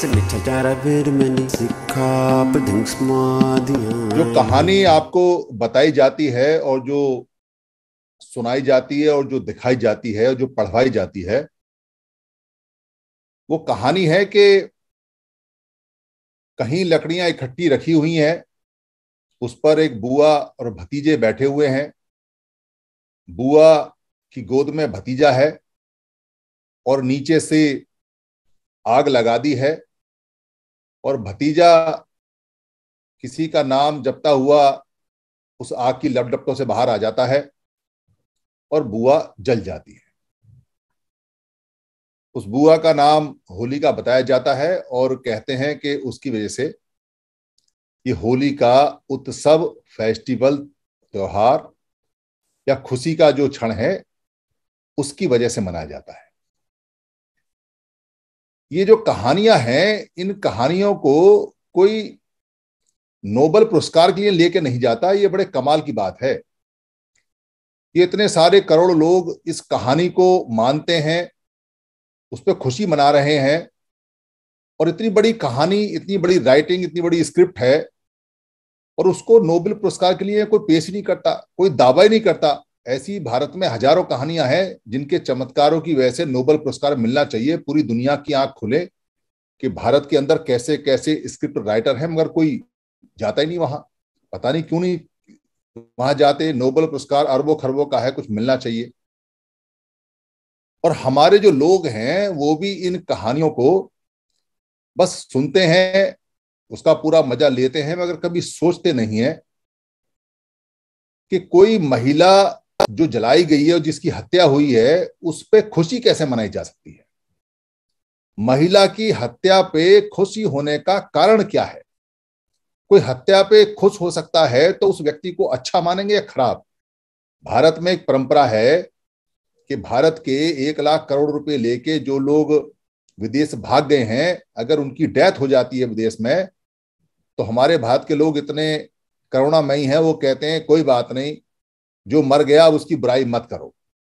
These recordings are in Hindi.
जो कहानी आपको बताई जाती है और जो सुनाई जाती है और जो दिखाई जाती है और जो पढ़वाई जाती है वो कहानी है कि कहीं लकड़ियां इकट्ठी रखी हुई हैं उस पर एक बुआ और भतीजे बैठे हुए हैं बुआ की गोद में भतीजा है और नीचे से आग लगा दी है और भतीजा किसी का नाम जपता हुआ उस आग की लपडपटों से बाहर आ जाता है और बुआ जल जाती है उस बुआ का नाम होली का बताया जाता है और कहते हैं कि उसकी वजह से ये होली का उत्सव फेस्टिवल त्योहार या खुशी का जो क्षण है उसकी वजह से मनाया जाता है ये जो कहानियां हैं इन कहानियों को कोई नोबल पुरस्कार के लिए लेके नहीं जाता ये बड़े कमाल की बात है ये इतने सारे करोड़ लोग इस कहानी को मानते हैं उस पर खुशी मना रहे हैं और इतनी बड़ी कहानी इतनी बड़ी राइटिंग इतनी बड़ी स्क्रिप्ट है और उसको नोबेल पुरस्कार के लिए कोई पेश नहीं करता कोई दावा ही नहीं करता ऐसी भारत में हजारों कहानियां हैं जिनके चमत्कारों की वजह से नोबल पुरस्कार मिलना चाहिए पूरी दुनिया की आंख खुले कि भारत के अंदर कैसे कैसे स्क्रिप्ट राइटर हैं मगर कोई जाता ही नहीं वहां पता नहीं क्यों नहीं वहां जाते नोबल पुरस्कार अरबों खरबों का है कुछ मिलना चाहिए और हमारे जो लोग हैं वो भी इन कहानियों को बस सुनते हैं उसका पूरा मजा लेते हैं मगर कभी सोचते नहीं है कि कोई महिला जो जलाई गई है और जिसकी हत्या हुई है उस पर खुशी कैसे मनाई जा सकती है महिला की हत्या पे खुशी होने का कारण क्या है कोई हत्या पे खुश हो सकता है तो उस व्यक्ति को अच्छा मानेंगे या खराब भारत में एक परंपरा है कि भारत के एक लाख करोड़ रुपए लेके जो लोग विदेश भाग गए हैं अगर उनकी डेथ हो जाती है विदेश में तो हमारे भारत के लोग इतने करुणामयी हैं वो कहते हैं कोई बात नहीं जो मर गया अब उसकी बुराई मत करो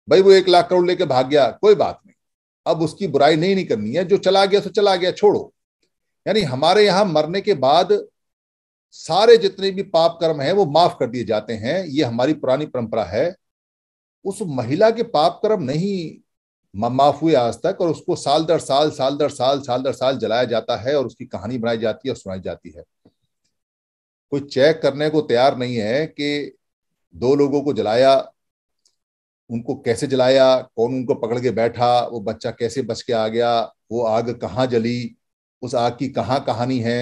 भाई वो एक लाख करोड़ लेके भाग गया कोई बात नहीं अब उसकी बुराई नहीं नहीं करनी है जो चला गया सो चला गया छोड़ो यानी हमारे यहां मरने के बाद सारे जितने भी पाप कर्म हैं वो माफ कर दिए जाते हैं ये हमारी पुरानी परंपरा है उस महिला के पाप कर्म नहीं माफ हुए आज तक और उसको साल दर साल साल दर साल साल दर साल जलाया जाता है और उसकी कहानी बनाई जाती है और सुनाई जाती है कोई चेक करने को तैयार नहीं है कि दो लोगों को जलाया उनको कैसे जलाया कौन उनको पकड़ के बैठा वो बच्चा कैसे बच के आ गया वो आग कहाँ जली उस आग की कहाँ कहानी है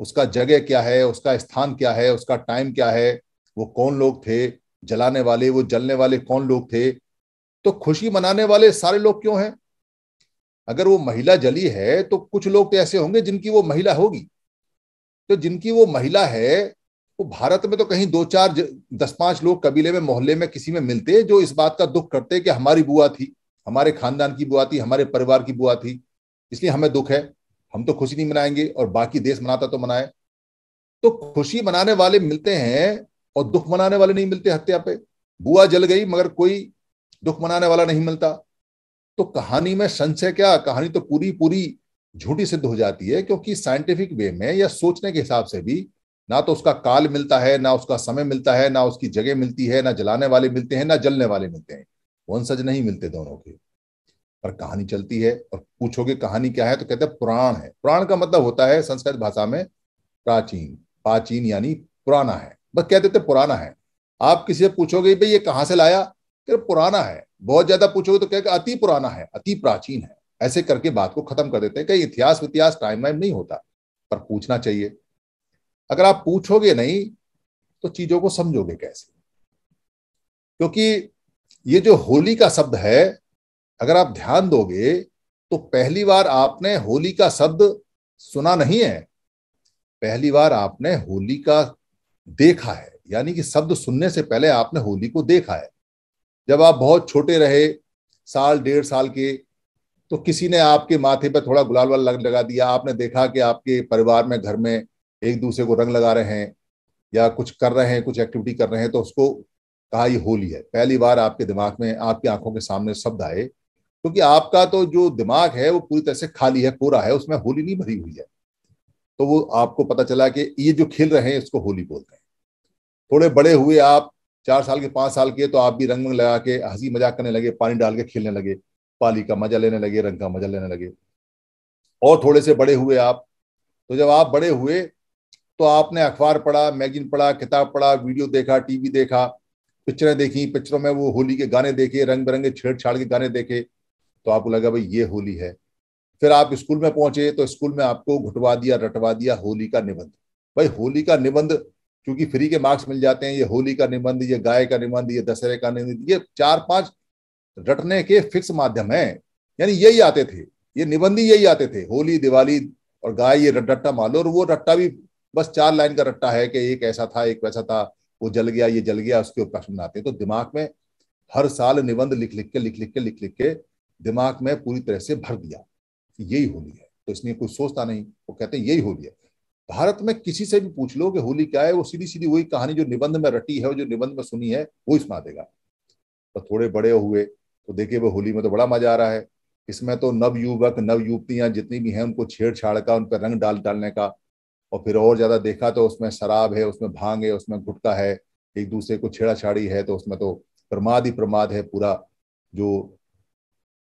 उसका जगह क्या है उसका स्थान क्या है उसका टाइम क्या है वो कौन लोग थे जलाने वाले वो जलने वाले कौन लोग थे तो खुशी मनाने वाले सारे लोग क्यों हैं अगर वो महिला जली है तो कुछ लोग तो ऐसे होंगे जिनकी वो महिला होगी तो जिनकी वो महिला है वो भारत में तो कहीं दो चार दस पांच लोग कबीले में मोहल्ले में किसी में मिलते जो इस बात का दुख करते कि हमारी बुआ थी हमारे खानदान की बुआ थी हमारे परिवार की बुआ थी इसलिए हमें दुख है हम तो खुशी नहीं मनाएंगे और बाकी देश मनाता तो मनाए तो खुशी मनाने वाले मिलते हैं और दुख मनाने वाले नहीं मिलते हत्या पे बुआ जल गई मगर कोई दुख मनाने वाला नहीं मिलता तो कहानी में संशय क्या कहानी तो पूरी पूरी झूठी सिद्ध हो जाती है क्योंकि साइंटिफिक वे में या सोचने के हिसाब से भी ना तो उसका काल मिलता है ना उसका समय मिलता है ना उसकी जगह मिलती है ना जलाने वाले मिलते हैं ना जलने वाले मिलते हैं वंशज नहीं मिलते दोनों के पर कहानी चलती है और पूछोगे कहानी क्या है तो कहते हैं पुराण है पुराण का मतलब होता है संस्कृत भाषा में प्राचीन प्राचीन यानी पुराना है बस कह देते पुराना है आप किसी से पूछोगे भाई ये कहाँ से लाया कह पुराना है बहुत ज्यादा पूछोगे तो कहते अति पुराना है अति प्राचीन है ऐसे करके बात को खत्म कर देते हैं कहीं इतिहास वितिहास टाइम वाइम नहीं होता पर पूछना चाहिए अगर आप पूछोगे नहीं तो चीजों को समझोगे कैसे क्योंकि ये जो होली का शब्द है अगर आप ध्यान दोगे तो पहली बार आपने होली का शब्द सुना नहीं है पहली बार आपने होली का देखा है यानी कि शब्द सुनने से पहले आपने होली को देखा है जब आप बहुत छोटे रहे साल डेढ़ साल के तो किसी ने आपके माथे पर थोड़ा गुलाल वाल लगा दिया आपने देखा कि आपके परिवार में घर में एक दूसरे को रंग लगा रहे हैं या कुछ कर रहे हैं कुछ एक्टिविटी कर रहे हैं तो उसको कहा ये होली है पहली बार आपके दिमाग में आपकी आंखों के सामने शब्द आए क्योंकि आपका तो जो दिमाग है वो पूरी तरह से खाली है पूरा है उसमें होली नहीं भरी हुई है तो वो आपको पता चला कि ये जो खेल रहे हैं इसको होली बोलते हैं थोड़े बड़े हुए आप चार साल के पांच साल के तो आप भी रंग लगा के हंसी मजाक करने लगे पानी डाल के खेलने लगे पाली का मजा लेने लगे रंग का मजा लेने लगे और थोड़े से बड़े हुए आप तो जब आप बड़े हुए तो आपने अखबार पढ़ा मैगजीन पढ़ा किताब पढ़ा वीडियो देखा टीवी देखा पिक्चरें देखी पिक्चरों में वो होली के गाने देखे रंग बिरंगे छेड़छाड़ के गाने देखे तो आपको लगा भाई ये होली है फिर आप स्कूल में पहुंचे तो स्कूल में आपको घुटवा दिया रटवा दिया होली का निबंध भाई होली का निबंध क्योंकि फ्री के मार्क्स मिल जाते हैं ये होली का निबंध ये गाय का निबंध ये दशहरे का निबंध ये चार पांच रटने के फिक्स माध्यम है यानी यही आते थे ये निबंध ही यही आते थे होली दिवाली और गाय ये रट्टा मालो और वो रट्टा भी बस चार लाइन का रट्टा है कि एक ऐसा था एक वैसा था वो जल गया ये जल गया उसके ऊपर प्रश्न बनाते हैं तो दिमाग में हर साल निबंध लिख लिख के लिख लिख के लिख लिख के दिमाग में पूरी तरह से भर दिया यही होली है तो इसलिए कोई सोचता नहीं वो कहते हैं यही होली है भारत में किसी से भी पूछ लो कि होली क्या है वो सीधी सीधी वही कहानी जो निबंध में रटी है और जो निबंध में सुनी है वो ही सुना देगा तो थोड़े बड़े हुए तो देखिए वो होली में तो बड़ा मजा आ रहा है इसमें तो नव युवक नव युवतियां जितनी भी हैं उनको छेड़छाड़ का उन पर रंग डाल डालने का और फिर और ज्यादा देखा तो उसमें शराब है उसमें भांग है उसमें घुटका है एक दूसरे को छेड़ाछाड़ी है तो उसमें तो प्रमाद ही प्रमाद है पूरा जो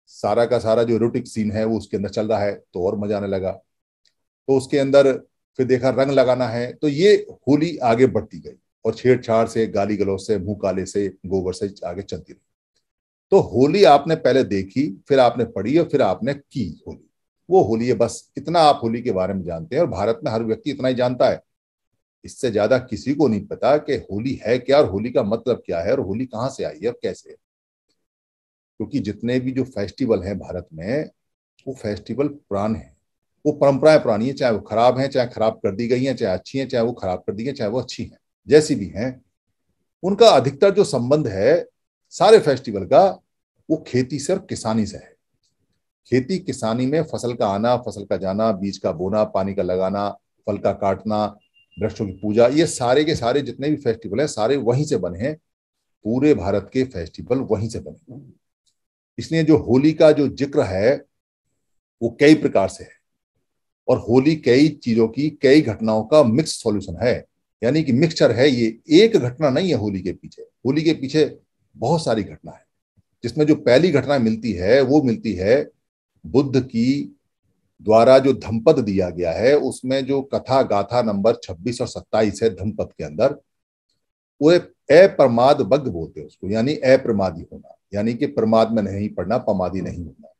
सारा का सारा जो रोटिक सीन है वो उसके अंदर चल रहा है तो और मजा आने लगा तो उसके अंदर फिर देखा रंग लगाना है तो ये होली आगे बढ़ती गई और छेड़छाड़ से गाली गलौज से मुंह काले से गोबर से आगे चलती रही तो होली आपने पहले देखी फिर आपने पढ़ी और फिर आपने की होली वो होली है बस इतना आप होली के बारे में जानते हैं और भारत में हर व्यक्ति इतना ही जानता है इससे ज्यादा किसी को नहीं पता कि होली है क्या और होली का मतलब क्या है और होली कहाँ से आई है और कैसे है क्योंकि जितने भी जो फेस्टिवल हैं भारत में वो फेस्टिवल पुराने हैं वो परंपराएं पुरानी है चाहे वो खराब हैं चाहे खराब कर दी गई हैं चाहे अच्छी हैं चाहे वो खराब कर दी गई चाहे वो अच्छी हैं जैसी भी हैं उनका अधिकतर जो संबंध है सारे फेस्टिवल का वो खेती से और किसानी से है खेती किसानी में फसल का आना फसल का जाना बीज का बोना पानी का लगाना फल का काटना वृक्षों की पूजा ये सारे के सारे जितने भी फेस्टिवल हैं सारे वहीं से बने हैं पूरे भारत के फेस्टिवल वहीं से बने इसलिए जो होली का जो जिक्र है वो कई प्रकार से है और होली कई चीजों की कई घटनाओं का मिक्स सॉल्यूशन है यानी कि मिक्सचर है ये एक घटना नहीं है होली के पीछे होली के पीछे बहुत सारी घटना है जिसमें जो पहली घटना मिलती है वो मिलती है बुद्ध की द्वारा जो धमपद दिया गया है उसमें जो कथा गाथा नंबर 26 और 27 है धमपद के अंदर वो अप्रमाद बग बोलते उसको यानी अप्रमादी होना यानी कि प्रमाद में नहीं पड़ना प्रमादी नहीं होना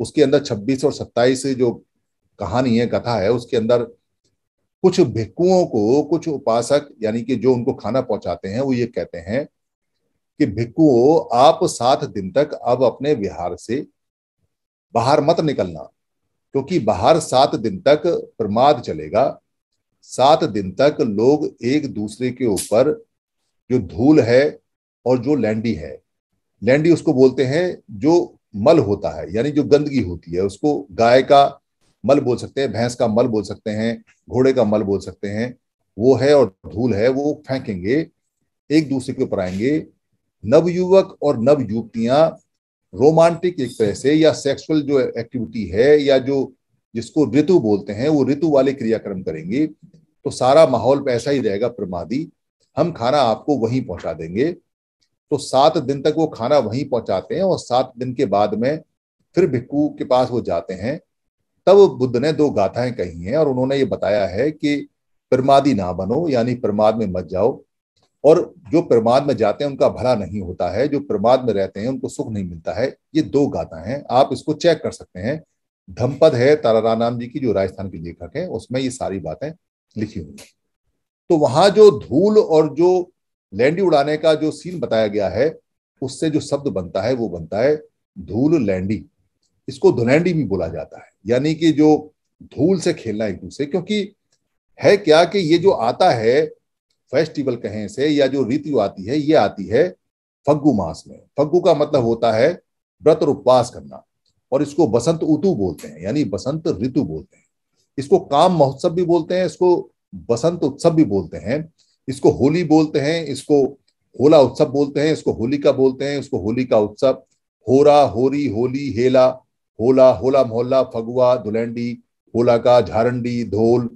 उसके अंदर 26 और 27 जो कहानी है कथा है उसके अंदर कुछ भिक्कुओं को कुछ उपासक यानी कि जो उनको खाना पहुंचाते हैं वो ये कहते हैं कि भिक्कुओं आप सात दिन तक अब अपने विहार से बाहर मत निकलना क्योंकि बाहर सात दिन तक प्रमाद चलेगा सात दिन तक लोग एक दूसरे के ऊपर जो धूल है और जो लैंडी है लैंडी उसको बोलते हैं जो मल होता है यानी जो गंदगी होती है उसको गाय का मल बोल सकते हैं भैंस का मल बोल सकते हैं घोड़े का मल बोल सकते हैं वो है और धूल है वो फेंकेंगे एक दूसरे के ऊपर आएंगे नवयुवक और नवयुवतियां रोमांटिक एक तरह से या सेक्सुअल जो एक्टिविटी है या जो जिसको ऋतु बोलते हैं वो ऋतु वाले क्रियाक्रम करेंगे तो सारा माहौल ऐसा ही रहेगा प्रमादी हम खाना आपको वहीं पहुंचा देंगे तो सात दिन तक वो खाना वहीं पहुंचाते हैं और सात दिन के बाद में फिर भिक्कू के पास वो जाते हैं तब बुद्ध ने दो गाथाएं कही हैं और उन्होंने ये बताया है कि प्रमादी ना बनो यानी प्रमाद में मत जाओ और जो प्रमाद में जाते हैं उनका भला नहीं होता है जो प्रमाद में रहते हैं उनको सुख नहीं मिलता है ये दो गाथा हैं आप इसको चेक कर सकते हैं धमपद है तारा राम जी की जो राजस्थान के लेखक है उसमें ये सारी बातें लिखी हुई तो वहां जो धूल और जो लैंडी उड़ाने का जो सीन बताया गया है उससे जो शब्द बनता है वो बनता है धूल लैंडी इसको धुलैंडी भी बोला जाता है यानी कि जो धूल से खेलना एक दूसरे क्योंकि है क्या कि ये जो आता है फेस्टिवल कहें से या जो रीति आती है ये आती है फग्गू मास में फग्गू का मतलब होता है व्रत और उपवास करना और इसको बसंत ऋतु बोलते हैं यानी बसंत ऋतु बोलते हैं इसको काम महोत्सव भी बोलते हैं इसको बसंत उत्सव भी बोलते हैं इसको होली बोलते हैं इसको होला उत्सव बोलते हैं इसको होलिका बोलते हैं इसको होली का उत्सव होरा होरी होली हेला होला होला मोहल्ला फगुआ धुलेंडी होला का झारंडी धोल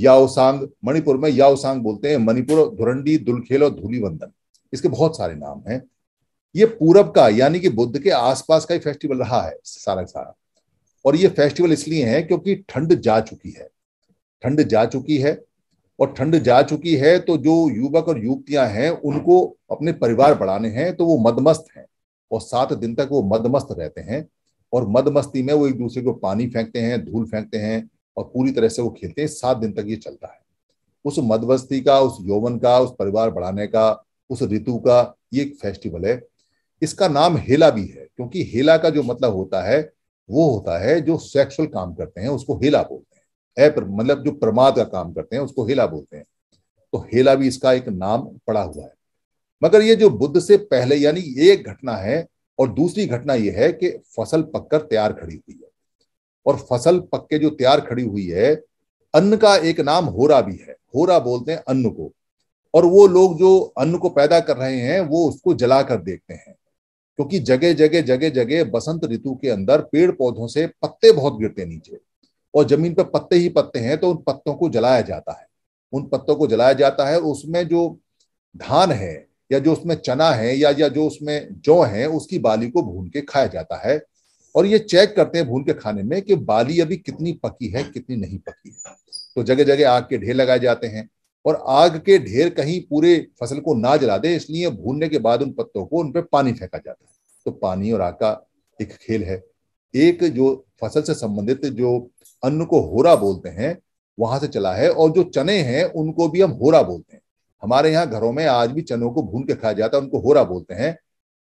याओसांग मणिपुर में याओसांग बोलते हैं मणिपुर धुरंडी दुलखेल और धूली वंदन इसके बहुत सारे नाम हैं ये पूरब का यानी कि बुद्ध के आसपास का ही फेस्टिवल रहा है सारा सारा और ये फेस्टिवल इसलिए है क्योंकि ठंड जा चुकी है ठंड जा चुकी है और ठंड जा चुकी है तो जो युवक और युवतियां हैं उनको अपने परिवार बढ़ाने हैं तो वो मदमस्त हैं और सात दिन तक वो मदमस्त रहते हैं और मदमस्ती में वो एक दूसरे को पानी फेंकते हैं धूल फेंकते हैं और पूरी तरह से वो खेलते हैं सात दिन तक ये चलता है उस मदवस्ती का उस यौवन का उस परिवार बढ़ाने का उस ऋतु का ये एक फेस्टिवल है इसका नाम हेला भी है क्योंकि हेला का जो मतलब होता है वो होता है जो सेक्सुअल काम करते हैं उसको हेला बोलते हैं ऐप मतलब जो प्रमाद का काम करते हैं उसको हेला बोलते हैं तो हेला भी इसका एक नाम पड़ा हुआ है मगर ये जो बुद्ध से पहले यानी एक घटना है और दूसरी घटना यह है कि फसल पककर तैयार खड़ी हुई है और फसल पक्के जो तैयार खड़ी हुई है अन्न का एक नाम होरा भी है होरा बोलते हैं अन्न को और वो लोग जो अन्न को पैदा कर रहे हैं वो उसको जलाकर देखते हैं क्योंकि जगह जगह जगह जगह बसंत ऋतु के अंदर पेड़ पौधों से पत्ते बहुत गिरते नीचे और जमीन पर पत्ते ही पत्ते हैं तो उन पत्तों को जलाया जाता है उन पत्तों को जलाया जाता है उसमें जो धान है या जो उसमें चना है या या जो उसमें जौ है उसकी बाली को भून के खाया जाता है और ये चेक करते हैं भून के खाने में कि बाली अभी कितनी पकी है कितनी नहीं पकी है तो जगह जगह आग के ढेर लगाए जाते हैं और आग के ढेर कहीं पूरे फसल को ना जला दे इसलिए भूनने के बाद उन पत्तों को उन पर पानी फेंका जाता है तो पानी और आग का एक खेल है एक जो फसल से संबंधित जो अन्न को होरा बोलते हैं वहां से चला है और जो चने हैं उनको भी हम होरा बोलते हैं हमारे यहाँ घरों में आज भी चनों को भून के खाया जाता है उनको होरा बोलते हैं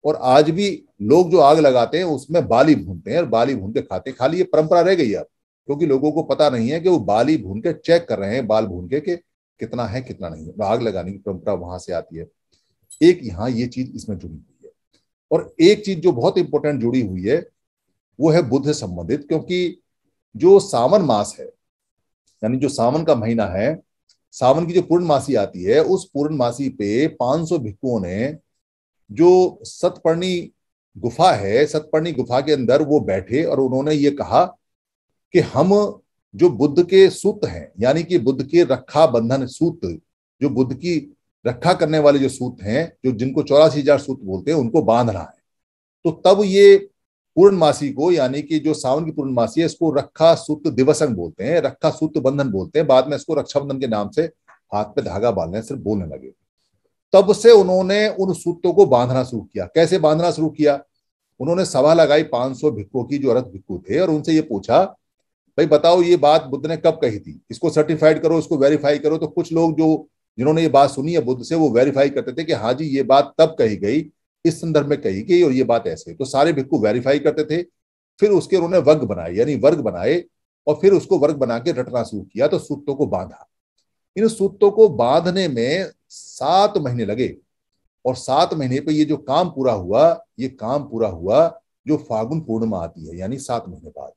और आज भी लोग जो आग लगाते हैं उसमें बाली भूनते हैं और बाली भून के खाते हैं खाली ये परंपरा रह गई अब क्योंकि लोगों को पता नहीं है कि वो बाली भून के चेक कर रहे हैं बाल भून के कि कितना है कितना नहीं है आग लगाने की परंपरा वहां से आती है एक यहाँ ये चीज इसमें जुड़ी हुई है और एक चीज जो बहुत इंपॉर्टेंट जुड़ी हुई है वो है बुद्ध संबंधित क्योंकि जो सावन मास है यानी जो सावन का महीना है सावन की जो पूर्णमासी आती है उस पूर्णमासी पे 500 भिक्कुओं ने जो सतपर्णी गुफा है सतपर्णी गुफा के अंदर वो बैठे और उन्होंने ये कहा कि हम जो बुद्ध के सूत हैं यानी कि बुद्ध के रखा बंधन सूत जो बुद्ध की रखा करने वाले जो सूत हैं जो जिनको चौरासी हजार सूत बोलते हैं उनको बांधना है तो तब ये पूर्णमासी को यानी कि जो सावन की पूर्णमासी है इसको रखा सूत दिवसन बोलते हैं रखा सूत बंधन बोलते हैं बाद में इसको रक्षाबंधन के नाम से हाथ पे धागा बांधने सिर्फ बोलने लगे तब से उन्होंने उन सूतों को बांधना शुरू किया कैसे बांधना शुरू किया उन्होंने सभा लगाई 500 भिक्कों की जो अर्थ भिक्कू थे और उनसे ये पूछा भाई बताओ ये बात बुद्ध ने कब कही थी इसको सर्टिफाइड करो इसको वेरीफाई करो तो कुछ लोग जो जिन्होंने ये बात सुनी है बुद्ध से वो वेरीफाई करते थे कि हाँ जी ये बात तब कही गई इस संदर्भ में कही गई और ये बात ऐसे तो सारे भिक्कू वेरीफाई करते थे फिर उसके उन्होंने वर्ग बनाए यानी वर्ग बनाए और फिर उसको वर्ग बना के रटना शुरू किया तो सूत्रों को बांधा इन सूत्रों को बांधने में सात महीने लगे और सात महीने पे ये जो काम पूरा हुआ ये काम पूरा हुआ जो फागुन पूर्णिमा आती है यानी सात महीने बाद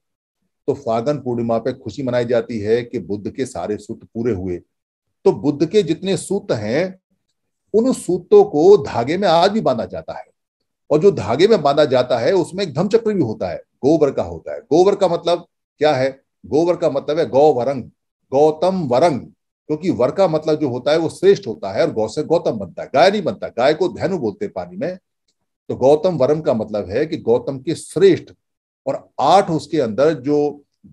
तो फागुन पूर्णिमा पे खुशी मनाई जाती है कि बुद्ध के सारे सूत्र पूरे हुए तो बुद्ध के जितने सूत हैं उन सूतों को धागे में आज भी बांधा जाता है और जो धागे में बांधा जाता है उसमें एक धमचक्र भी होता है गोबर का होता है गोबर का मतलब क्या है गोबर का मतलब है गौ वरंग गौतम वरंग क्योंकि वर का मतलब जो होता है वो श्रेष्ठ होता है और गौ से गौतम बनता है गाय नहीं बनता गाय को धैनु बोलते पानी में तो गौतम वरम का मतलब है कि गौतम के श्रेष्ठ और आठ उसके अंदर जो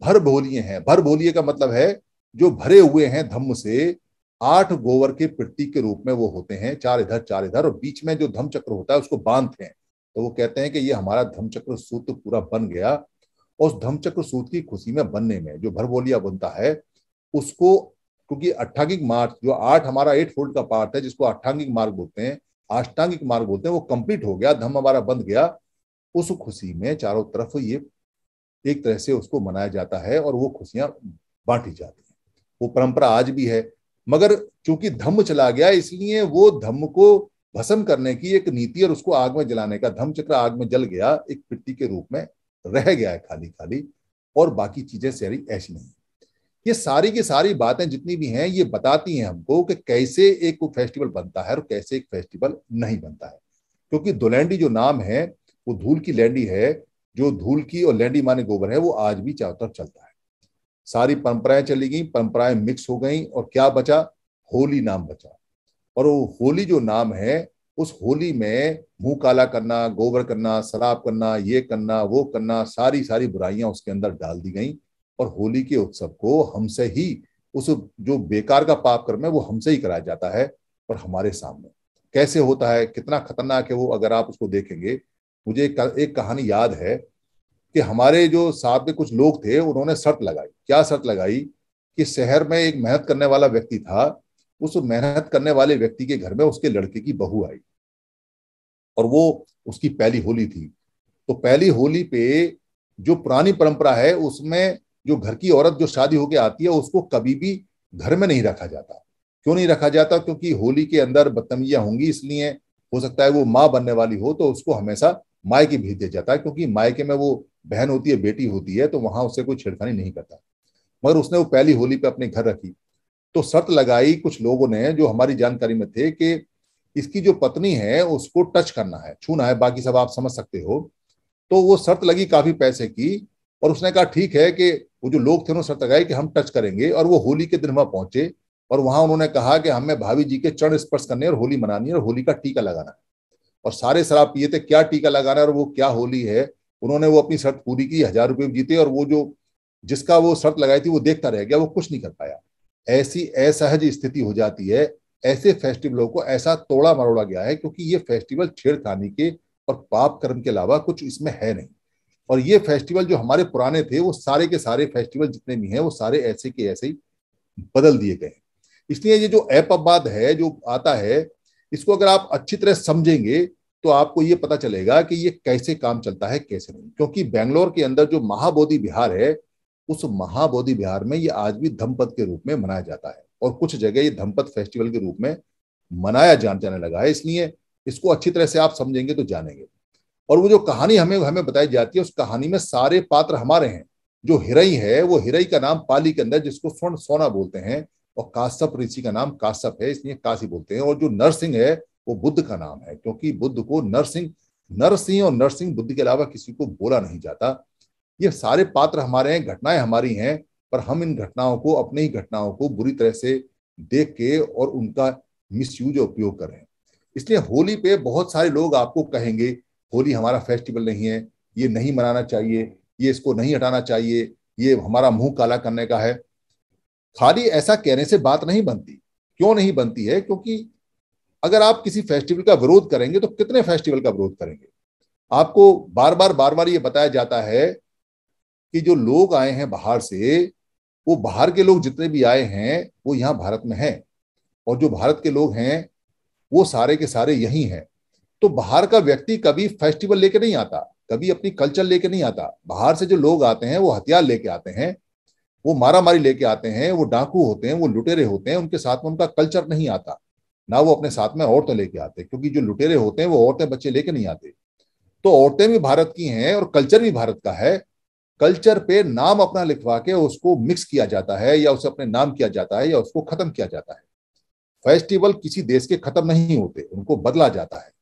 भर भोलिए हैं भर भोलिए का मतलब है जो भरे हुए हैं धम्म से आठ गोवर के प्रतीक के रूप में वो होते हैं चार इधर चार इधर और बीच में जो धम्म चक्र होता है उसको बांधते हैं तो वो कहते हैं कि ये हमारा धम्म चक्र सूत्र पूरा बन गया और उस धम्म चक्र सूत्र की खुशी में बनने में जो भर भोलिया बनता है उसको क्योंकि अट्ठांगिक मार्ग जो आठ हमारा एट फोल्ड का पार्ट है जिसको अट्ठांगिक मार्ग बोलते हैं अष्टांगिक मार्ग बोलते हैं वो कंप्लीट हो गया धम हमारा बंद गया उस खुशी में चारों तरफ ये एक तरह से उसको मनाया जाता है और वो खुशियां बांटी जाती हैं वो परंपरा आज भी है मगर चूंकि धम्म चला गया इसलिए वो धम्म को भस्म करने की एक नीति और उसको आग में जलाने का धम्म चक्र आग में जल गया एक पिट्टी के रूप में रह गया है खाली खाली और बाकी चीजें सारी ऐसी नहीं ये सारी की सारी बातें जितनी भी हैं ये बताती हैं हमको कि कैसे एक फेस्टिवल बनता है और कैसे एक फेस्टिवल नहीं बनता है क्योंकि दुलैंडी जो नाम है वो धूल की लैंडी है जो धूल की और लैंडी माने गोबर है वो आज भी चारों तरफ चलता है सारी परंपराएं चली गई परंपराएं मिक्स हो गई और क्या बचा होली नाम बचा और वो होली जो नाम है उस होली में मुंह काला करना गोबर करना शराब करना ये करना वो करना सारी सारी बुराइयां उसके अंदर डाल दी गई और होली के उत्सव को हमसे ही उस जो बेकार का पाप कर्म है वो हमसे ही कराया जाता है और हमारे सामने कैसे होता है कितना खतरनाक है वो अगर आप उसको देखेंगे मुझे एक, एक कहानी याद है कि हमारे जो साथ में कुछ लोग थे उन्होंने शर्त लगाई क्या शर्त लगाई कि शहर में एक मेहनत करने वाला व्यक्ति था उस मेहनत करने वाले व्यक्ति के घर में उसके लड़के की बहू आई और वो उसकी पहली होली थी तो पहली होली पे जो पुरानी परंपरा है उसमें जो घर की औरत जो शादी होके आती है उसको कभी भी घर में नहीं रखा जाता क्यों नहीं रखा जाता क्योंकि होली के अंदर बदतमीजियां होंगी इसलिए हो सकता है वो माँ बनने वाली हो तो उसको हमेशा मायके भेज दिया जाता है क्योंकि मायके में वो बहन होती है बेटी होती है तो वहां उससे कोई छेड़खानी नहीं करता मगर उसने वो पहली होली पे अपने घर रखी तो शर्त लगाई कुछ लोगों ने जो हमारी जानकारी में थे कि इसकी जो पत्नी है उसको टच करना है छूना है बाकी सब आप समझ सकते हो तो वो शर्त लगी काफी पैसे की और उसने कहा ठीक है कि वो जो लोग थे उन्होंने शर्त लगाई कि हम टच करेंगे और वो होली के दिन वहां पहुंचे और वहां उन्होंने कहा कि हमें भाभी जी के चरण स्पर्श करने और होली मनानी है और होली का टीका लगाना और सारे शराब पिए थे क्या टीका लगाना और वो क्या होली है उन्होंने वो अपनी शर्त पूरी की हजार रुपये जीते और वो जो जिसका वो शर्त लगाई थी वो देखता रह गया वो कुछ नहीं कर पाया ऐसी असहज स्थिति हो जाती है ऐसे फेस्टिवलों को ऐसा तोड़ा मरोड़ा गया है क्योंकि ये फेस्टिवल छेड़खानी के और पाप कर्म के अलावा कुछ इसमें है नहीं और ये फेस्टिवल जो हमारे पुराने थे वो सारे के सारे फेस्टिवल जितने भी हैं वो सारे ऐसे के ऐसे ही बदल दिए गए इसलिए ये जो ऐप अपवाद है जो आता है इसको अगर आप अच्छी तरह समझेंगे तो आपको ये पता चलेगा कि ये कैसे काम चलता है कैसे नहीं क्योंकि बैंगलोर के अंदर जो महाबोधि बिहार है उस महाबोधि बिहार में ये आज भी धमपत के रूप में मनाया जाता है और कुछ जगह ये धमपत फेस्टिवल के रूप में मनाया जान जाने लगा है इसलिए इसको अच्छी तरह से आप समझेंगे तो जानेंगे और वो जो कहानी हमें हमें बताई जाती है उस कहानी में सारे पात्र हमारे हैं जो हिरई है वो हिरई का नाम पाली के अंदर जिसको स्वर्ण सोना बोलते हैं और काश्यप ऋषि का नाम काश्यप है इसलिए काशी बोलते हैं और जो नरसिंह है वो बुद्ध का नाम है क्योंकि बुद्ध को नरसिंह नरसिंह और नरसिंह बुद्ध के अलावा किसी को बोला नहीं जाता ये सारे पात्र हमारे हैं घटनाएं हमारी हैं पर हम इन घटनाओं को अपने ही घटनाओं को बुरी तरह से देख के और उनका मिस यूज उपयोग करें इसलिए होली पे बहुत सारे लोग आपको कहेंगे होली हमारा फेस्टिवल नहीं है ये नहीं मनाना चाहिए ये इसको नहीं हटाना चाहिए ये हमारा मुंह काला करने का है खाली ऐसा कहने से बात नहीं बनती क्यों नहीं बनती है क्योंकि अगर आप किसी फेस्टिवल का विरोध करेंगे तो कितने फेस्टिवल का विरोध करेंगे आपको बार बार बार बार ये बताया जाता है कि जो लोग आए हैं बाहर से वो बाहर के लोग जितने भी आए हैं वो यहाँ भारत में हैं और जो भारत के लोग हैं वो सारे के सारे यहीं हैं तो बाहर का व्यक्ति कभी फेस्टिवल लेके नहीं आता कभी अपनी कल्चर लेके नहीं आता बाहर से जो लोग आते हैं वो हथियार लेके आते हैं वो मारा मारी लेके आते हैं वो डाकू होते हैं वो लुटेरे होते हैं उनके साथ में उनका कल्चर नहीं आता ना वो अपने साथ में औरतें लेके आते क्योंकि जो लुटेरे होते हैं वो औरतें बच्चे लेके नहीं आते तो औरतें भी भारत की हैं और कल्चर भी भारत का है कल्चर पे नाम अपना लिखवा के उसको मिक्स किया जाता है या उसे अपने नाम किया जाता है या उसको खत्म किया जाता है फेस्टिवल किसी देश के खत्म नहीं होते उनको बदला जाता है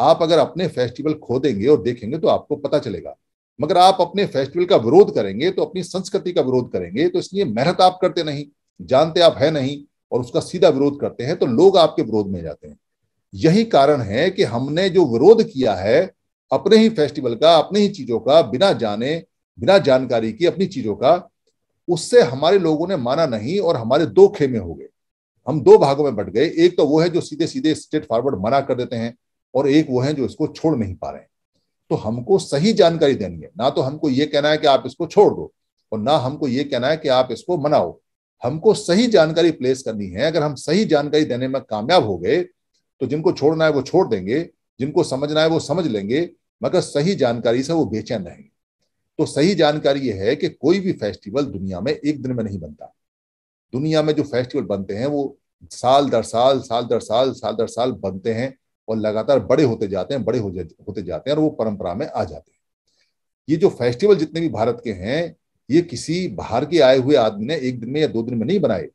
आप अगर अपने फेस्टिवल खो देंगे और देखेंगे तो आपको पता चलेगा मगर आप अपने फेस्टिवल का विरोध करेंगे तो अपनी संस्कृति का विरोध करेंगे तो इसलिए मेहनत आप करते नहीं जानते आप है नहीं और उसका सीधा विरोध करते हैं तो लोग आपके विरोध में जाते हैं यही कारण है कि हमने जो विरोध किया है अपने ही फेस्टिवल का अपने ही चीजों का बिना जाने बिना जानकारी की अपनी चीजों का उससे हमारे लोगों ने माना नहीं और हमारे दो खेमे हो गए हम दो भागों में बट गए एक तो वो है जो सीधे सीधे स्ट्रेट फॉरवर्ड मना कर देते हैं और एक वो है जो इसको छोड़ नहीं पा रहे तो हमको सही जानकारी देनी है ना तो हमको ये कहना है कि आप इसको छोड़ दो और ना हमको ये कहना है कि आप इसको मनाओ हमको सही जानकारी प्लेस करनी है अगर हम सही जानकारी देने में कामयाब हो गए तो जिनको छोड़ना है वो छोड़ देंगे जिनको समझना है वो समझ लेंगे मगर सही जानकारी से वो बेचैन रहेंगे तो सही जानकारी ये है कि कोई भी फेस्टिवल दुनिया में एक दिन में नहीं बनता दुनिया में जो फेस्टिवल बनते हैं वो साल दर साल साल दर साल साल दर साल बनते हैं और लगातार बड़े होते जाते हैं बड़े होते जाते हैं और वो परंपरा में आ जाते हैं ये जो फेस्टिवल जितने भी भारत के हैं ये किसी बाहर के आए हुए आदमी ने एक दिन में या दो दिन में नहीं बनाए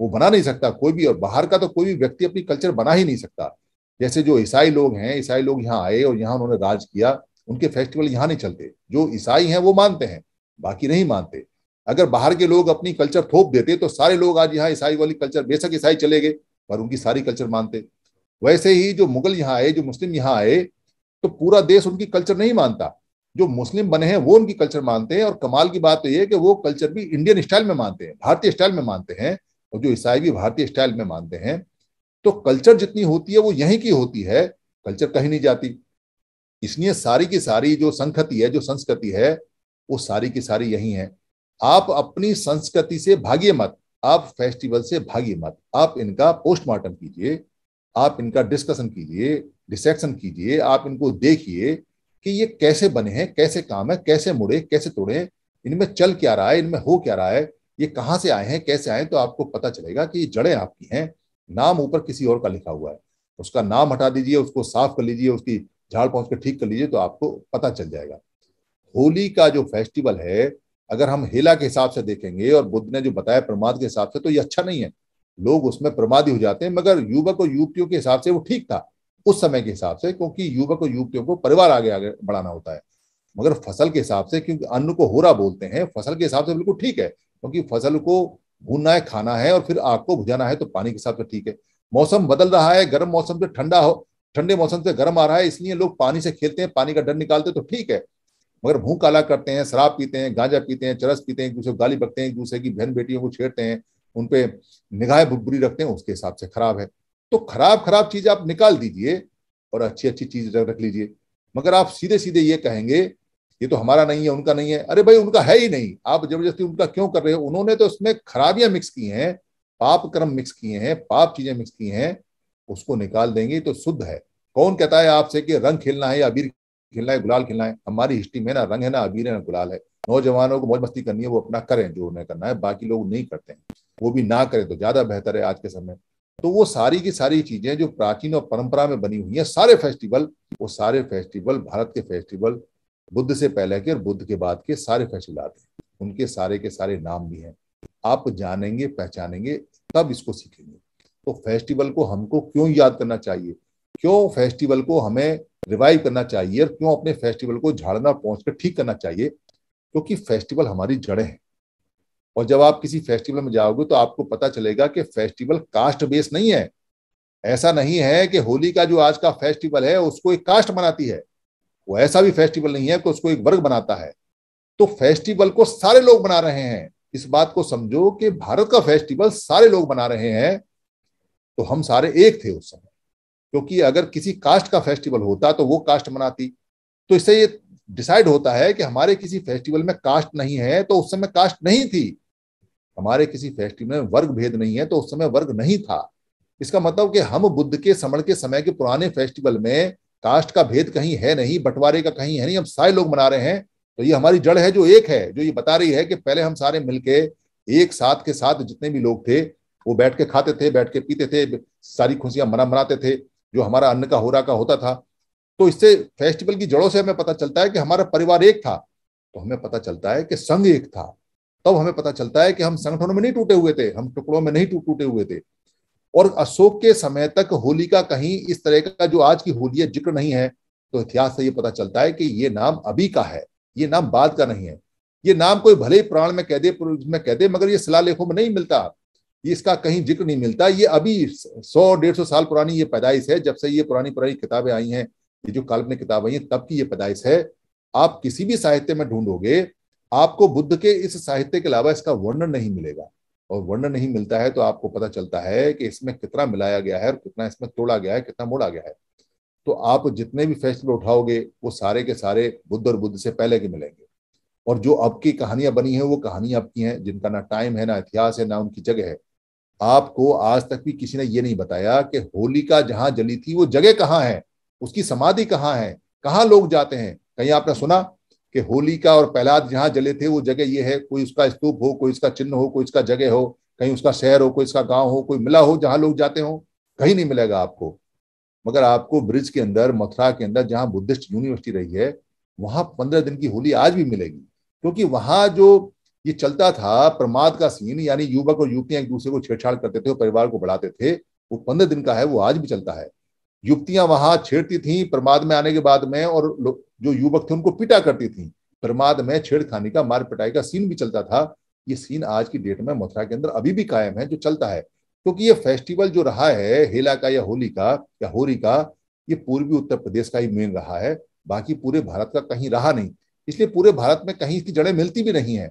वो बना नहीं सकता कोई भी और बाहर का तो कोई भी व्यक्ति अपनी कल्चर बना ही नहीं सकता जैसे जो ईसाई लोग हैं ईसाई लोग यहाँ आए और यहाँ उन्होंने राज किया उनके फेस्टिवल यहाँ नहीं चलते जो ईसाई हैं वो मानते हैं बाकी नहीं मानते अगर बाहर के लोग अपनी कल्चर थोप देते तो सारे लोग आज यहाँ ईसाई वाली कल्चर बेशक ईसाई चले गए पर उनकी सारी कल्चर मानते वैसे ही जो मुगल यहाँ आए जो मुस्लिम यहाँ आए तो पूरा देश उनकी कल्चर नहीं मानता जो मुस्लिम बने हैं वो उनकी कल्चर मानते हैं और कमाल की बात तो ये है कि वो कल्चर भी इंडियन स्टाइल में मानते हैं भारतीय स्टाइल में मानते हैं और जो ईसाई भी भारतीय स्टाइल में मानते हैं तो कल्चर जितनी होती है वो यहीं की होती है कल्चर कहीं नहीं जाती इसलिए सारी की सारी जो संखति है जो संस्कृति है वो सारी की सारी यही है आप अपनी संस्कृति से भागिए मत आप फेस्टिवल से भागिए मत आप इनका पोस्टमार्टम कीजिए आप इनका डिस्कशन कीजिए डिसेक्शन कीजिए आप इनको देखिए कि ये कैसे बने हैं कैसे काम है कैसे मुड़े कैसे तोड़े इनमें चल क्या रहा है इनमें हो क्या रहा है ये कहाँ से आए हैं कैसे आए तो आपको पता चलेगा कि ये जड़ें आपकी हैं नाम ऊपर किसी और का लिखा हुआ है उसका नाम हटा दीजिए उसको साफ कर लीजिए उसकी झाड़ पहुंच कर ठीक कर लीजिए तो आपको पता चल जाएगा होली का जो फेस्टिवल है अगर हम हेला के हिसाब से देखेंगे और बुद्ध ने जो बताया प्रमाद के हिसाब से तो ये अच्छा नहीं है लोग उसमें प्रमादी हो जाते हैं मगर युवक और युवतियों के हिसाब से वो ठीक था उस समय के हिसाब से क्योंकि युवक और युवतियों को परिवार आगे आगे बढ़ाना होता है मगर फसल के हिसाब से क्योंकि अन्न को होरा बोलते हैं फसल के हिसाब से बिल्कुल ठीक है क्योंकि फसल को भूनना है खाना है और फिर आग को भुजाना है तो पानी के हिसाब से ठीक है मौसम बदल रहा है गर्म मौसम से ठंडा हो ठंडे मौसम से गर्म आ रहा है इसलिए लोग पानी से खेलते हैं पानी का डर निकालते तो ठीक है मगर भूख काला करते हैं शराब पीते हैं गांजा पीते हैं चरस पीते हैं एक दूसरे को गाली बकते हैं एक दूसरे की बहन बेटियों को छेड़ते हैं उन पर निगाह बुरी रखते हैं उसके हिसाब से खराब है तो खराब खराब चीज आप निकाल दीजिए और अच्छी अच्छी चीज रख लीजिए मगर आप सीधे सीधे ये कहेंगे ये तो हमारा नहीं है उनका नहीं है अरे भाई उनका है ही नहीं आप जबरदस्ती उनका क्यों कर रहे हो उन्होंने तो उसमें खराबियां मिक्स की हैं पाप कर्म मिक्स किए हैं पाप चीजें मिक्स की हैं उसको निकाल देंगे तो शुद्ध है कौन कहता है आपसे कि रंग खेलना है या अबीर खिलना है गुलाल खिलना है हमारी हिस्ट्री में ना रंग है ना अबीर है ना गुलाल है नौजवानों को मौज मस्ती करनी है वो अपना करें जो उन्हें करना है बाकी लोग नहीं करते हैं वो भी ना करें तो ज्यादा बेहतर है आज के समय तो वो सारी की सारी चीजें जो प्राचीन और परंपरा में बनी हुई है सारे फेस्टिवल वो सारे फेस्टिवल भारत के फेस्टिवल बुद्ध से पहले के और बुद्ध के बाद के सारे फेस्टिवल आते हैं उनके सारे के सारे नाम भी हैं आप जानेंगे पहचानेंगे तब इसको सीखेंगे तो फेस्टिवल को हमको क्यों याद करना चाहिए क्यों फेस्टिवल को हमें रिवाइव करना चाहिए और क्यों अपने फेस्टिवल को झाड़ना पहुंच कर ठीक करना चाहिए क्योंकि तो फेस्टिवल हमारी जड़ें हैं और जब आप किसी फेस्टिवल में जाओगे तो आपको पता चलेगा कि फेस्टिवल कास्ट बेस नहीं है ऐसा नहीं है कि होली का जो आज का फेस्टिवल है उसको एक कास्ट बनाती है वो ऐसा भी फेस्टिवल नहीं है कि उसको एक वर्ग बनाता है तो फेस्टिवल को सारे लोग बना रहे हैं इस बात को समझो कि भारत का फेस्टिवल सारे लोग बना रहे हैं तो हम सारे एक थे उस समय क्योंकि अगर किसी कास्ट का फेस्टिवल होता तो वो कास्ट मनाती तो इससे ये डिसाइड होता है कि हमारे किसी फेस्टिवल में कास्ट नहीं है तो उस समय कास्ट नहीं थी हमारे किसी फेस्टिवल में वर्ग भेद नहीं है तो उस समय वर्ग नहीं था इसका मतलब कि हम बुद्ध के समण के समय के पुराने फेस्टिवल में कास्ट का भेद कहीं है नहीं बंटवारे का कहीं है नहीं हम सारे लोग मना रहे हैं तो ये हमारी जड़ है जो एक है जो ये बता रही है कि पहले हम सारे मिलके एक साथ के साथ जितने भी लोग थे वो बैठ के खाते थे बैठ के पीते थे सारी खुशियां मना मनाते थे जो हमारा अन्न का होरा का होता था तो इससे फेस्टिवल की जड़ों से हमें पता चलता है कि हमारा परिवार एक था तो हमें पता चलता है कि संघ एक था तब हमें पता चलता है कि हम संगठनों में नहीं टूटे हुए थे हम टुकड़ों में नहीं टूटे हुए थे और अशोक के समय तक होली का कहीं इस तरह का जो आज की होली है जिक्र नहीं है तो इतिहास से ये पता चलता है कि ये नाम अभी का है ये नाम बाद का नहीं है ये नाम कोई भले ही प्राण में कह दे में कह दे मगर ये शिलालेखों में नहीं मिलता इसका कहीं जिक्र नहीं मिलता ये अभी सौ डेढ़ सौ साल पुरानी ये पैदाइश है जब से ये पुरानी पुरानी किताबें आई हैं ये जो काल्पनिक किताब आई है तब की ये पैदाइश है आप किसी भी साहित्य में ढूंढोगे आपको बुद्ध के इस साहित्य के अलावा इसका वर्णन नहीं मिलेगा और वर्णन नहीं मिलता है तो आपको पता चलता है कि इसमें कितना मिलाया गया है और कितना इसमें तोड़ा गया है कितना मोड़ा गया है तो आप जितने भी फैसले उठाओगे वो सारे के सारे बुद्ध और बुद्ध से पहले के मिलेंगे और जो अब की कहानियां बनी है वो कहानियां अब की हैं जिनका ना टाइम है ना इतिहास है ना उनकी जगह है आपको आज तक भी किसी ने ये नहीं बताया कि होलिका जहां जली थी वो जगह कहाँ है उसकी समाधि कहाँ है कहाँ लोग जाते हैं कहीं आपने सुना कि होलिका और प्रहलाद जहां जले थे वो जगह ये है कोई उसका स्तूप हो कोई उसका चिन्ह हो कोई उसका जगह हो कहीं उसका शहर हो कोई उसका गांव हो कोई मिला हो जहां लोग जाते हो कहीं नहीं मिलेगा आपको मगर आपको ब्रिज के अंदर मथुरा के अंदर जहां बुद्धिस्ट यूनिवर्सिटी रही है वहां पंद्रह दिन की होली आज भी मिलेगी क्योंकि वहां जो ये चलता था प्रमाद का सीन यानी युवक और युवतियां एक दूसरे को छेड़छाड़ करते थे और परिवार को बढ़ाते थे वो पंद्रह दिन का है वो आज भी चलता है युवतियां वहां छेड़ती थी प्रमाद में आने के बाद में और जो युवक थे उनको पिटा करती थी प्रमाद में छेड़खानी का मार पिटाई का सीन भी चलता था ये सीन आज की डेट में मथुरा के अंदर अभी भी कायम है जो चलता है क्योंकि ये फेस्टिवल जो रहा है हेला का या होली का या होरी का ये पूर्वी उत्तर प्रदेश का ही मेन रहा है बाकी पूरे भारत का कहीं रहा नहीं इसलिए पूरे भारत में कहीं इसकी जड़ें मिलती भी नहीं है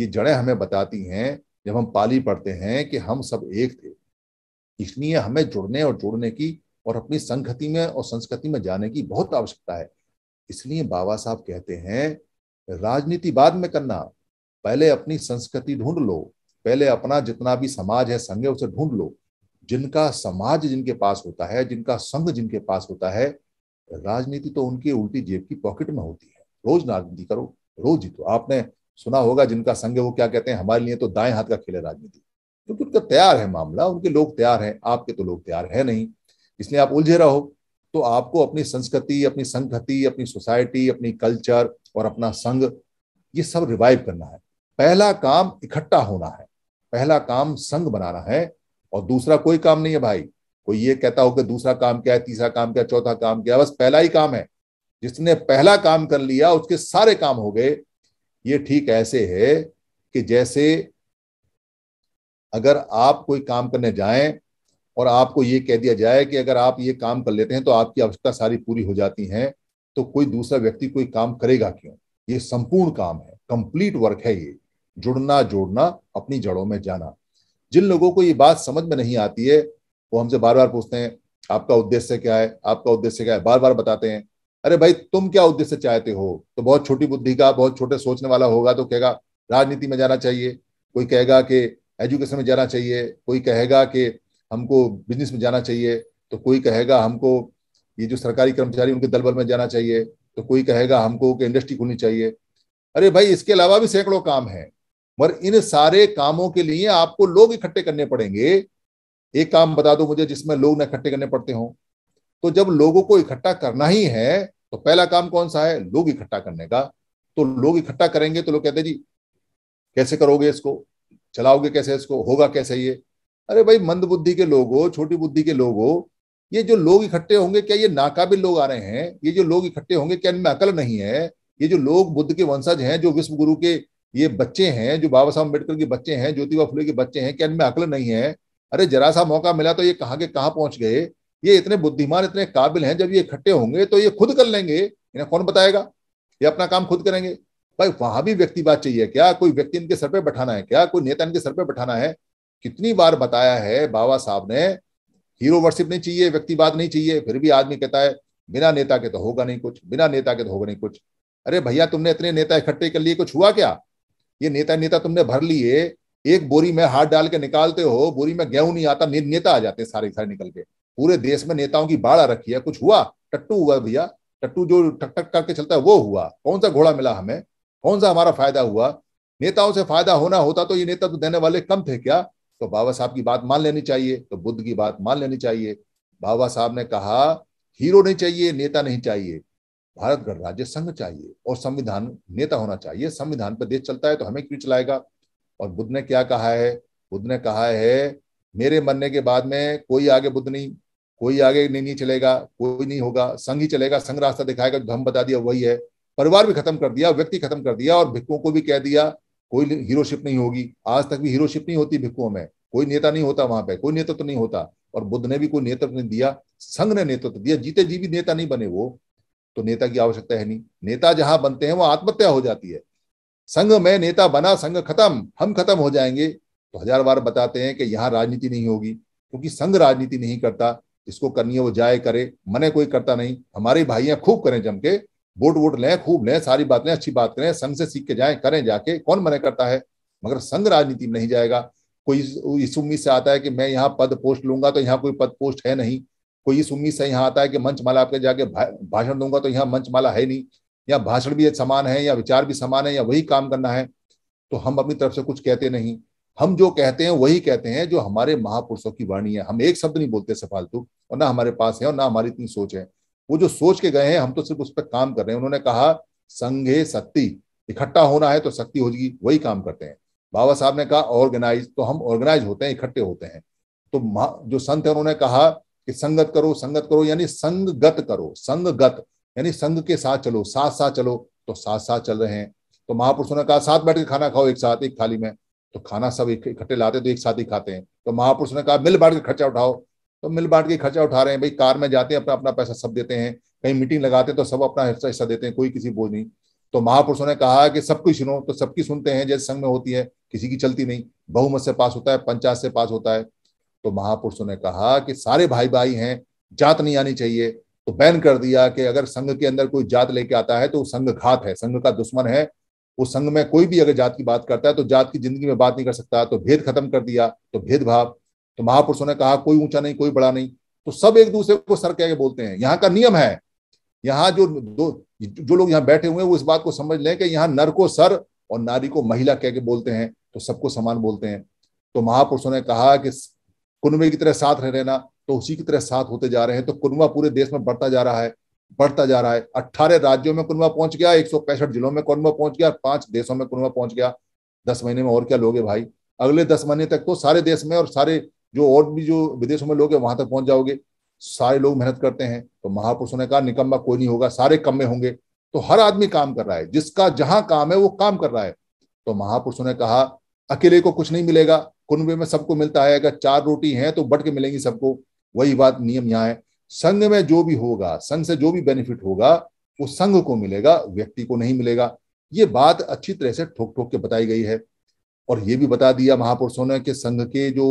ये जड़ें हमें बताती हैं जब हम पाली पढ़ते हैं कि हम सब एक थे इसलिए हमें जुड़ने और जोड़ने की और अपनी संगति में और संस्कृति में जाने की बहुत आवश्यकता है इसलिए बाबा साहब कहते हैं राजनीति बाद में करना पहले अपनी संस्कृति ढूंढ लो पहले अपना जितना भी समाज है संघ है उसे ढूंढ लो जिनका समाज जिनके पास होता है जिनका संघ जिनके पास होता है राजनीति तो उनकी उल्टी जेब की पॉकेट में होती है रोज राजनीति करो रोज जीतो आपने सुना होगा जिनका संघ है वो क्या कहते हैं हमारे लिए तो दाएं हाथ का खेल है राजनीति क्योंकि उनका तैयार है मामला उनके लोग तैयार हैं आपके तो लोग तैयार है नहीं इसलिए आप उलझे रहो तो आपको अपनी संस्कृति अपनी संगति अपनी सोसाइटी अपनी कल्चर और अपना संघ ये सब रिवाइव करना है पहला काम इकट्ठा होना है पहला काम संघ बनाना है और दूसरा कोई काम नहीं है भाई कोई ये कहता हो कि दूसरा काम क्या है तीसरा काम क्या चौथा काम क्या बस पहला ही काम है जिसने पहला काम कर लिया उसके सारे काम हो गए ये ठीक ऐसे है कि जैसे अगर आप कोई काम करने जाएं और आपको ये कह दिया जाए कि अगर आप ये काम कर लेते हैं तो आपकी आवश्यकता सारी पूरी हो जाती है तो कोई दूसरा व्यक्ति कोई काम करेगा क्यों ये संपूर्ण काम है कंप्लीट वर्क है ये जुड़ना जोड़ना अपनी जड़ों में जाना जिन लोगों को ये बात समझ में नहीं आती है वो हमसे बार बार पूछते हैं आपका उद्देश्य क्या है आपका उद्देश्य क्या है बार बार बताते हैं अरे भाई तुम क्या उद्देश्य चाहते हो तो बहुत छोटी बुद्धि का बहुत छोटे सोचने वाला होगा तो कहेगा राजनीति में जाना चाहिए कोई कहेगा कि एजुकेशन में जाना चाहिए कोई कहेगा कि हमको बिजनेस में जाना चाहिए तो कोई कहेगा हमको ये जो सरकारी कर्मचारी उनके दलबल में जाना चाहिए तो कोई कहेगा हमको कि इंडस्ट्री खोलनी चाहिए अरे भाई इसके अलावा भी सैकड़ों काम है मगर इन सारे कामों के लिए आपको लोग इकट्ठे करने पड़ेंगे एक काम बता दो मुझे जिसमें लोग ना इकट्ठे करने पड़ते हों तो जब लोगों को इकट्ठा करना ही है तो पहला काम कौन सा है लोग इकट्ठा करने का तो लोग इकट्ठा करेंगे तो लोग कहते जी कैसे करोगे इसको चलाओगे कैसे इसको होगा कैसे ये अरे भाई मंद बुद्धि के लोग हो छोटी बुद्धि के हो ये जो लोग इकट्ठे होंगे क्या ये नाकाबिल लोग आ रहे हैं ये जो लोग इकट्ठे होंगे क्या इनमें अकल नहीं है ये जो लोग बुद्ध के वंशज हैं जो विश्व गुरु के ये बच्चे हैं जो बाबा साहब अम्बेडकर के बच्चे हैं ज्योतिबा फुले के बच्चे हैं क्या इनमें अकल नहीं है अरे जरा सा मौका मिला तो ये कहाँ के कहाँ पहुंच गए ये इतने बुद्धिमान इतने काबिल हैं जब ये इकट्ठे होंगे तो ये खुद कर लेंगे इन्हें कौन बताएगा ये अपना काम खुद करेंगे भाई वहां भी व्यक्तिवाद चाहिए क्या कोई व्यक्ति इनके सर पे बैठाना है क्या कोई नेता इनके सर पे बैठाना है कितनी बार बताया है बाबा साहब ने हीरो वर्शिप नहीं चाहिए व्यक्तिवाद नहीं चाहिए फिर भी आदमी कहता है बिना नेता के तो होगा नहीं कुछ बिना नेता के तो होगा नहीं कुछ अरे भैया तुमने इतने नेता इकट्ठे कर लिए कुछ हुआ क्या ये नेता नेता तुमने भर लिए एक बोरी में हाथ डाल के निकालते हो बोरी में गेहूं नहीं आता नेता आ जाते सारे सारे निकल के पूरे देश में नेताओं की बाढ़ रखी है कुछ हुआ टट्टू हुआ भैया टट्टू जो टक टक करके चलता है वो हुआ कौन सा घोड़ा मिला हमें कौन सा हमारा फायदा हुआ नेताओं से फायदा होना होता तो ये नेता तो देने वाले कम थे क्या तो बाबा साहब की बात मान लेनी चाहिए तो बुद्ध की बात मान लेनी चाहिए बाबा साहब ने कहा हीरो नहीं चाहिए नेता नहीं चाहिए भारत गणराज्य संघ चाहिए और संविधान नेता होना चाहिए संविधान पर देश चलता है तो हमें क्यों चलाएगा और बुद्ध ने क्या कहा है बुद्ध ने कहा है मेरे मरने के बाद में कोई आगे बुद्ध नहीं कोई आगे नहीं नहीं चलेगा कोई नहीं होगा संघ ही चलेगा संघ रास्ता दिखाएगा जो हम बता दिया वही है परिवार भी खत्म कर दिया व्यक्ति खत्म कर दिया और भिक्कों को भी कह दिया कोई हीरोशिप नहीं होगी आज तक भी हीरोशिप नहीं होती भिक्खुओं में कोई नेता नहीं होता वहां पे कोई नेतृत्व तो नहीं होता और बुद्ध ने भी कोई नेतृत्व नहीं दिया संघ ने नेतृत्व दिया जीते जी भी नेता नहीं बने वो तो नेता की आवश्यकता है नहीं नेता जहां बनते हैं वो आत्महत्या हो जाती है संघ में नेता बना संघ खत्म हम खत्म हो जाएंगे तो हजार बार बताते हैं कि यहाँ राजनीति नहीं होगी क्योंकि संघ राजनीति नहीं करता जिसको करनी है वो जाए करे मने कोई करता नहीं हमारे भाई खूब करें जम के वोट वोट लें खूब लें सारी बातें अच्छी बात करें संघ से सीख के जाए करें जाके कौन मने करता है मगर संघ राजनीति में नहीं जाएगा कोई इस उम्मीद से आता है कि मैं यहाँ पद पोस्ट लूंगा तो यहाँ कोई पद पोस्ट है नहीं कोई इस उम्मीद से यहाँ आता है कि मंच माला आपके जाके भाषण दूंगा तो यहाँ मंच माला है नहीं या भाषण भी समान है या विचार भी समान है या वही काम करना है तो हम अपनी तरफ से कुछ कहते नहीं हम जो कहते हैं वही कहते हैं जो हमारे महापुरुषों की वाणी है हम एक शब्द नहीं बोलते सफालतू और ना हमारे पास है और ना हमारी इतनी सोच है वो जो सोच के गए हैं हम तो सिर्फ उस पर काम कर रहे हैं उन्होंने कहा संघे शक्ति इकट्ठा होना है तो शक्ति होगी वही काम करते हैं बाबा साहब ने कहा ऑर्गेनाइज तो हम ऑर्गेनाइज होते हैं इकट्ठे होते हैं तो जो संत है उन्होंने कहा कि संगत करो संगत करो यानी संगत करो संगत यानी संघ के साथ चलो साथ साथ चलो तो साथ साथ चल रहे हैं तो महापुरुषों ने कहा साथ बैठ के खाना खाओ एक साथ एक थाली में तो खाना सब इकट्ठे लाते तो एक साथ ही खाते हैं तो महापुरुषों ने कहा मिल बांट के खर्चा उठाओ तो मिल बांट के खर्चा उठा रहे हैं भाई कार में जाते हैं अपना अपना पैसा सब देते हैं कहीं मीटिंग लगाते हैं तो सब अपना हिस्सा हिस्सा देते हैं कोई किसी बोझ नहीं तो महापुरुषों ने कहा कि सबको सुनो तो सबकी सुनते हैं जैसे संघ में होती है किसी की चलती नहीं बहुमत से पास होता है पंचायत से पास होता है तो महापुरुषों ने कहा कि सारे भाई भाई हैं जात नहीं आनी चाहिए तो बैन कर दिया कि अगर संघ के अंदर कोई जात लेके आता है तो संघ घात है संघ का दुश्मन है उस संघ में कोई भी अगर जात की बात करता है तो जात की जिंदगी में बात नहीं कर सकता तो भेद खत्म कर दिया तो भेदभाव तो महापुरुषों ने कहा कोई ऊंचा नहीं कोई बड़ा नहीं तो सब एक दूसरे को सर कह के बोलते हैं यहाँ का नियम है यहाँ जो दो जो लोग यहाँ बैठे हुए हैं वो इस बात को समझ लें कि यहाँ नर को सर और नारी को महिला कह के बोलते हैं तो सबको समान बोलते हैं तो महापुरुषों ने कहा कि कुनबे की तरह साथ रह रहना तो उसी की तरह साथ होते जा रहे हैं तो कुनबा पूरे देश में बढ़ता जा रहा है बढ़ता जा रहा है अट्ठारह राज्यों में कुनबा पहुंच गया एक जिलों में कुनबा पहुंच गया पांच देशों में कुनबा पहुंच गया दस महीने में और क्या लोगे भाई अगले दस महीने तक तो सारे देश में और सारे जो और भी जो विदेशों में लोग हैं वहां तक पहुंच जाओगे सारे लोग मेहनत करते हैं तो महापुरुषों ने कहा निकम्मा कोई नहीं होगा सारे कम में होंगे तो हर आदमी काम कर रहा है जिसका जहां काम है वो काम कर रहा है तो महापुरुषों ने कहा अकेले को कुछ नहीं मिलेगा कुनबे में सबको मिलता है अगर चार रोटी है तो बट के मिलेंगी सबको वही बात नियम यहाँ है संघ में जो भी होगा संघ से जो भी बेनिफिट होगा वो संघ को मिलेगा व्यक्ति को नहीं मिलेगा ये बात अच्छी तरह से ठोक ठोक के बताई गई है और ये भी बता दिया महापुरुषों ने कि संघ के जो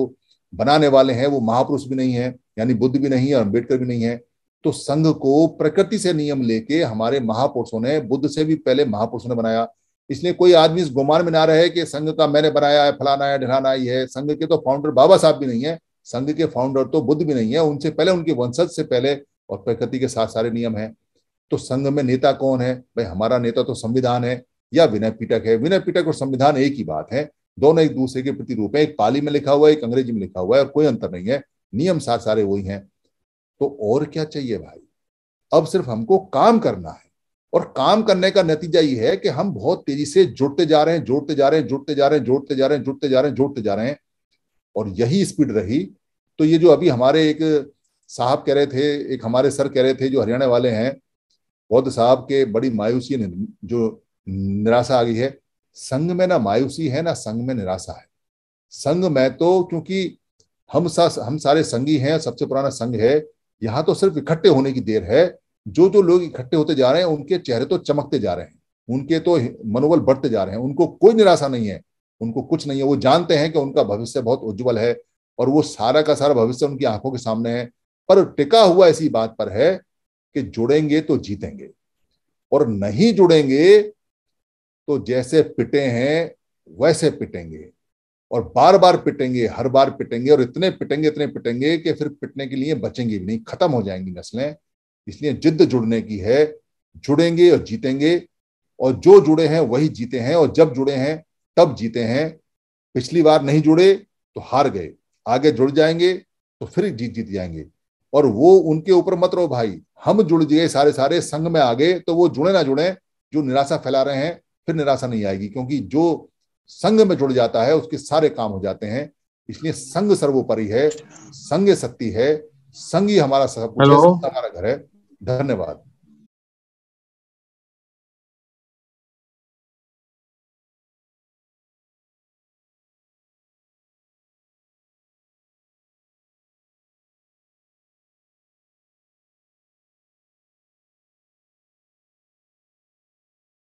बनाने वाले हैं वो महापुरुष भी नहीं है यानी बुद्ध भी नहीं है अम्बेडकर भी नहीं है तो संघ को प्रकृति से नियम लेके हमारे महापुरुषों ने बुद्ध से भी पहले महापुरुषों ने बनाया इसलिए कोई आदमी इस गुमान में ना रहे कि संघ का मैंने बनाया है फलाना है ढिलाना ही है संघ के तो फाउंडर बाबा साहब भी नहीं है संघ के फाउंडर तो बुद्ध भी नहीं है उनसे पहले उनके वंशज से पहले और प्रकृति के साथ सारे नियम है तो संघ में नेता कौन है भाई हमारा नेता तो संविधान है या विनय पीटक है विनय पीटक और संविधान एक ही बात है दोनों एक दूसरे के प्रति रूप है एक पाली में लिखा हुआ है एक अंग्रेजी में लिखा हुआ है और कोई अंतर नहीं है नियम सार सारे वही हैं तो और क्या चाहिए भाई अब सिर्फ हमको काम करना है और काम करने का नतीजा ये है कि हम बहुत तेजी से जुड़ते जा रहे हैं जोड़ते जा रहे हैं जुड़ते जा रहे हैं जुड़ते जा रहे हैं जुड़ते जा रहे हैं जुड़ते जा रहे हैं और यही स्पीड रही तो ये जो अभी हमारे एक साहब कह रहे थे एक हमारे सर कह रहे थे जो हरियाणा वाले हैं बौद्ध साहब के बड़ी मायूसी जो निराशा आ गई है संग में ना मायूसी है ना संग में निराशा है संग में तो क्योंकि हम सा हम सारे संगी हैं सबसे पुराना संग है यहाँ तो सिर्फ इकट्ठे होने की देर है जो जो लोग इकट्ठे होते जा रहे हैं उनके चेहरे तो चमकते जा रहे हैं उनके तो मनोबल बढ़ते जा रहे हैं उनको कोई निराशा नहीं है उनको कुछ नहीं है वो जानते हैं कि उनका भविष्य बहुत उज्जवल है और वो सारा का सारा भविष्य उनकी आंखों के सामने है पर टिका हुआ ऐसी बात पर है कि जुड़ेंगे तो जीतेंगे और नहीं जुड़ेंगे तो जैसे पिटे हैं वैसे पिटेंगे और बार बार पिटेंगे हर बार पिटेंगे और इतने पिटेंगे इतने पिटेंगे कि फिर पिटने के लिए बचेंगे नहीं खत्म हो जाएंगी नस्लें इसलिए जिद्द जुड़ने की है जुड़ेंगे और जीतेंगे और जो जुड़े हैं वही जीते हैं और जब जुड़े हैं तब जीते हैं पिछली बार नहीं जुड़े तो हार गए आगे जुड़ जाएंगे तो फिर जीत जीत जाएंगे और वो उनके ऊपर मत रहो भाई हम जुड़ गए सारे सारे संघ में आ गए तो वो जुड़े ना जुड़े जो निराशा फैला रहे हैं फिर निराशा नहीं आएगी क्योंकि जो संघ में जुड़ जाता है उसके सारे काम हो जाते हैं इसलिए संघ सर्वोपरि है संघ शक्ति है संघ ही हमारा सब कुछ हमारा घर है धन्यवाद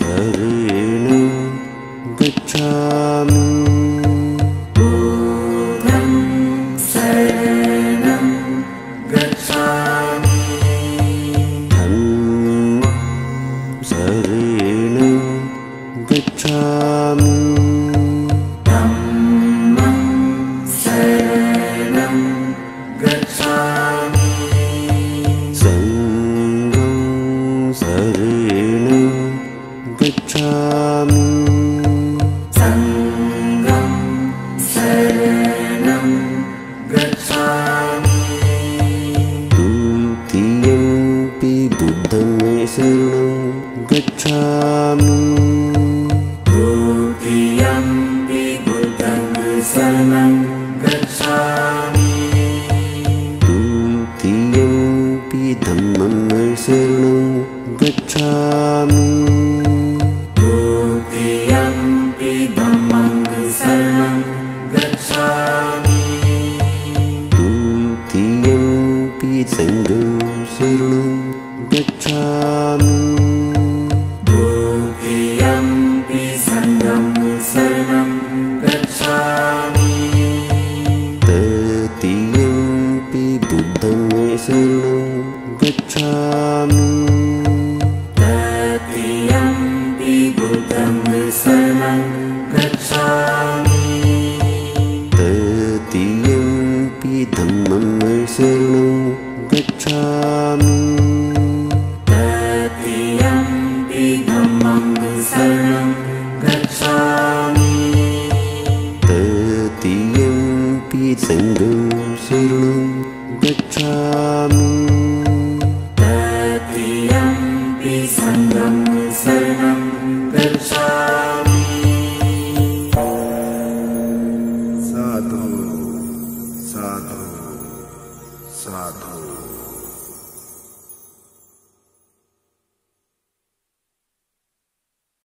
रेण गच्छामि